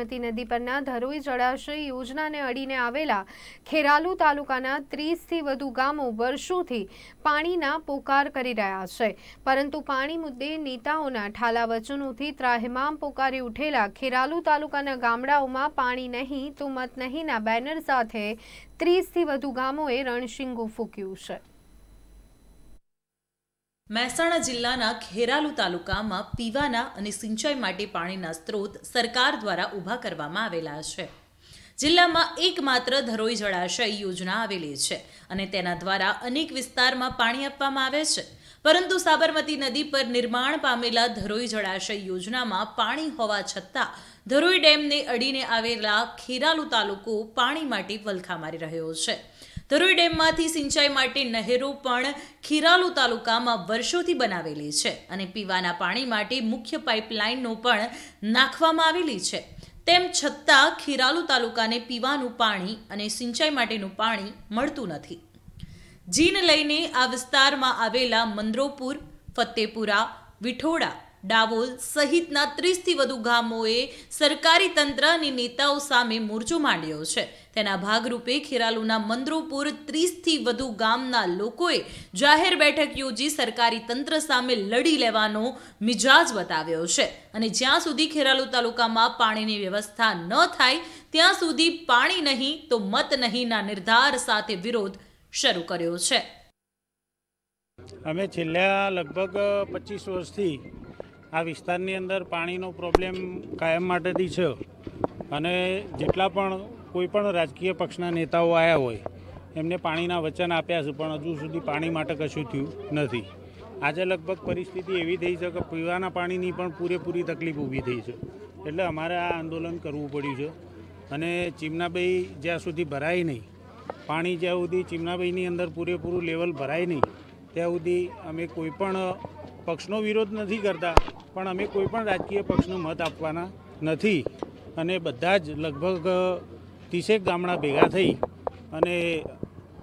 મતી નદી પરના ધરોઈ જળાશય યોજનાને અડીને આવેલા ખેરાલુ તાલુકાના ત્રીસથી વધુ ગામો વર્ષોથી પાણીના પોકાર કરી રહ્યા છે પરંતુ પાણી મુદ્દે નેતાઓના ઠાલા વચનોથી ત્રાહિમામ પોકારી ઉઠેલા ખેરાલુ તાલુકાના ગામડાઓમાં પાણી નહીં તો મત નહીંના બેનર સાથે ત્રીસથી વધુ ગામોએ રણશીંગો ફૂક્યું છે મહેસાણા જિલ્લાના ખેરાલુ તાલુકામાં પીવાના અને સિંચાઈ માટે પાણીના સ્ત્રોત સરકાર દ્વારા ઊભા કરવામાં આવેલા છે જિલ્લામાં એકમાત્ર ધરોઈ જળાશય યોજના આવેલી છે અને તેના દ્વારા અનેક વિસ્તારમાં પાણી આપવામાં આવે છે પરંતુ સાબરમતી નદી પર નિર્માણ પામેલા ધરોઈ જળાશય યોજનામાં પાણી હોવા છતાં ધરોઈ ડેમને અડીને આવેલા ખેરાલુ તાલુકો પાણી માટે વલખા મારી રહ્યો છે તરોઈ ડેમમાંથી સિંચાઈ માટે નહેરો પણ ખીરાલુ તાલુકામાં વર્ષોથી બનાવેલી છે અને પીવાના પાણી માટે મુખ્ય પાઇપલાઇનનો પણ નાખવામાં આવેલી છે તેમ છતાં ખીરાલુ તાલુકાને પીવાનું પાણી અને સિંચાઈ માટેનું પાણી મળતું નથી જીન લઈને આ વિસ્તારમાં આવેલા મંદ્રોપુર ફતેપુરા વિઠોડા ડાવોલ સહિતના ત્રીસથી વધુ ગામોએ સરકારી તંત્ર અને નેતાઓ સામે મોરચો માંડ્યો છે તેના ભાગરૂપે ખેરાલુના મંદ્રોપુર ત્રીસથી વધુ ગામના લોકોએ જાહેર બેઠક યોજી સરકારી તંત્ર સામે લડી લેવાનો મિજાજ બતાવ્યો છે અને જ્યાં સુધી ખેરાલુ તાલુકામાં પાણીની વ્યવસ્થા ન થાય ત્યાં સુધી પાણી નહીં તો મત નહીંના નિર્ધાર સાથે વિરોધ શરૂ કર્યો છે અમે છેલ્લા લગભગ પચીસ વર્ષથી આ વિસ્તારની અંદર પાણીનો પ્રોબ્લેમ કાયમ માટેથી છે અને જેટલા પણ કોઈ પણ રાજકીય પક્ષના નેતાઓ આવ્યા હોય એમને પાણીના વચન આપ્યા છે પણ હજુ સુધી પાણી માટે કશું થયું નથી આજે લગભગ પરિસ્થિતિ એવી થઈ છે કે પીવાના પાણીની પણ પૂરેપૂરી તકલીફ ઊભી થઈ છે એટલે અમારે આ આંદોલન કરવું પડ્યું છે અને ચીમનાબાઈ જ્યાં સુધી ભરાય નહીં પાણી જ્યાં સુધી ચીમનાબાઈની અંદર પૂરેપૂરું લેવલ ભરાય નહીં ત્યાં સુધી અમે કોઈ પણ પક્ષનો વિરોધ નથી કરતા પણ અમે કોઈ પણ રાજકીય પક્ષનો મત આપવાના નથી અને બધા જ લગભગ ત્રીસેક ગામડા ભેગા થઈ અને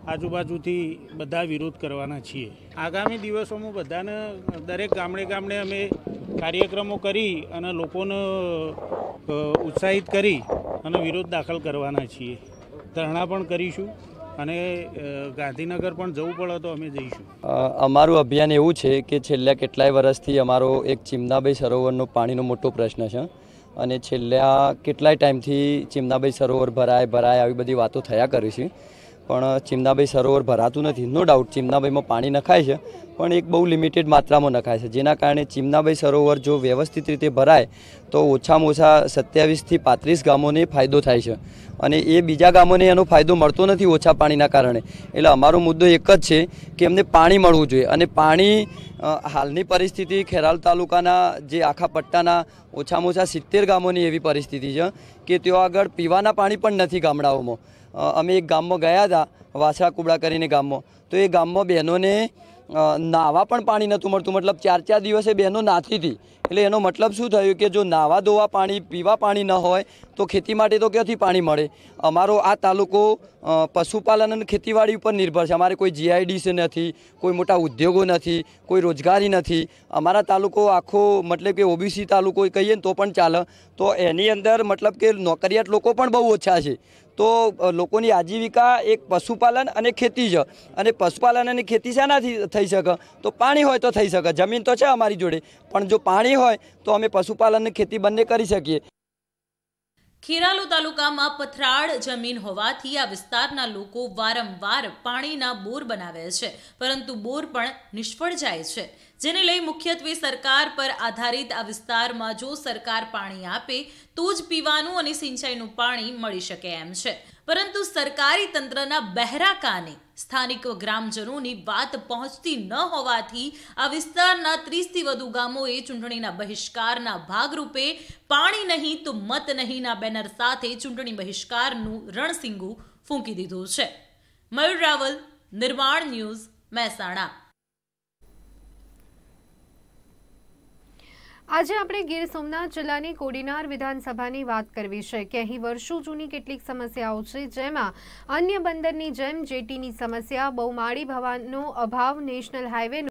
આજુબાજુથી બધા વિરોધ કરવાના છીએ આગામી દિવસોમાં બધાને દરેક ગામડે ગામડે અમે કાર્યક્રમો કરી અને લોકોને ઉત્સાહિત કરી અને વિરોધ દાખલ કરવાના છીએ ધરણા પણ કરીશું અને ગાંધીનગર પણ જવું પડે તો અમે જઈશું અમારું અભિયાન એવું છે કે છેલ્લા કેટલાય વર્ષથી અમારો એક ચિમનાભાઈ સરોવરનો પાણીનો મોટો પ્રશ્ન છે અને છેલ્લા કેટલાય ટાઈમથી ચિમનાભાઈ સરોવર ભરાય ભરાય આવી બધી વાતો થયા કરી છે પણ ચિમનાભાઈ સરોવર ભરાતું નથી નો ડાઉટ ચિમનાભાઈમાં પાણી નખાય છે પણ એક બહુ લિમિટેડ માત્રામાં નખાય છે જેના કારણે ચિમનાભાઈ સરોવર જો વ્યવસ્થિત રીતે ભરાય તો ઓછામાં ઓછા સત્યાવીસથી પાંત્રીસ ગામોને ફાયદો થાય છે અને એ બીજા ગામોને એનો ફાયદો મળતો નથી ઓછા પાણીના કારણે એટલે અમારો મુદ્દો એક જ છે કે એમને પાણી મળવું જોઈએ અને પાણી હાલની પરિસ્થિતિ ખેરાલ તાલુકાના જે આખા પટ્ટાના ઓછામાં ઓછા સિત્તેર ગામોની એવી પરિસ્થિતિ છે કે તેઓ આગળ પીવાના પાણી પણ નથી ગામડાઓમાં અમે એક ગામમાં ગયા હતા વાછરા કુબડા કરીને ગામમાં તો એ ગામમાં બહેનોને નાહવા પણ પાણી નહોતું મળતું મતલબ ચાર ચાર દિવસે બહેનો નાતી હતી એટલે એનો મતલબ શું થયું કે જો નાવા ધોવા પાણી પીવા પાણી ન હોય તો ખેતી માટે તો ક્યાંથી પાણી મળે અમારો આ તાલુકો પશુપાલન અને ખેતીવાડી ઉપર નિર્ભર છે અમારે કોઈ જીઆઈડીસી નથી કોઈ મોટા ઉદ્યોગો નથી કોઈ રોજગારી નથી અમારા તાલુકો આખો મતલબ કે ઓબીસી તાલુકો કહીએ ને તો પણ ચાલે તો એની અંદર મતલબ કે નોકરિયાત લોકો પણ બહુ ઓછા છે તો લોકોની આજીવિકા એક પશુપાલન અને ખેતી છે અને પશુપાલન અને ખેતી શાનાથી થઈ શકે તો પાણી હોય તો થઈ શકે જમીન તો છે અમારી જોડે પણ જો પાણી હોય તો અમે પશુપાલન અને ખેતી બંને કરી શકીએ ખેરાલુ તાલુકામાં પથરાળ જમીન હોવાથી આ વિસ્તારના લોકો વારંવાર પાણીના બોર બનાવે છે પરંતુ બોર પણ નિષ્ફળ જાય છે જેને લઈ મુખ્યત્વે સરકાર પર આધારિત આ વિસ્તારમાં જો સરકાર પાણી આપે તો જ પીવાનું અને સિંચાઈનું પાણી મળી શકે એમ છે પરંતુ સરકારી તંત્રના બહેરા કાને સ્થાનિક ગ્રામજનોની વાત પહોંચતી ન હોવાથી આ વિસ્તારના ત્રીસથી વધુ ગામોએ ચૂંટણીના બહિષ્કારના ભાગરૂપે પાણી નહીં તો મત નહીંના બેનર સાથે ચૂંટણી બહિષ્કારનું રણસિંગુ ફૂંકી દીધું છે મયુર રાવલ નિર્માણ ન્યૂઝ મહેસાણા આજે આપણે ગીર સોમનાથ જિલ્લાની કોડીનાર વિધાનસભાની વાત કરવી છે કે અહીં વર્ષો જૂની કેટલીક સમસ્યાઓ છે જેમાં અન્ય બંદરની જેમ જેટીની સમસ્યા બહુમાળી ભવનનો અભાવ નેશનલ હાઈવેનો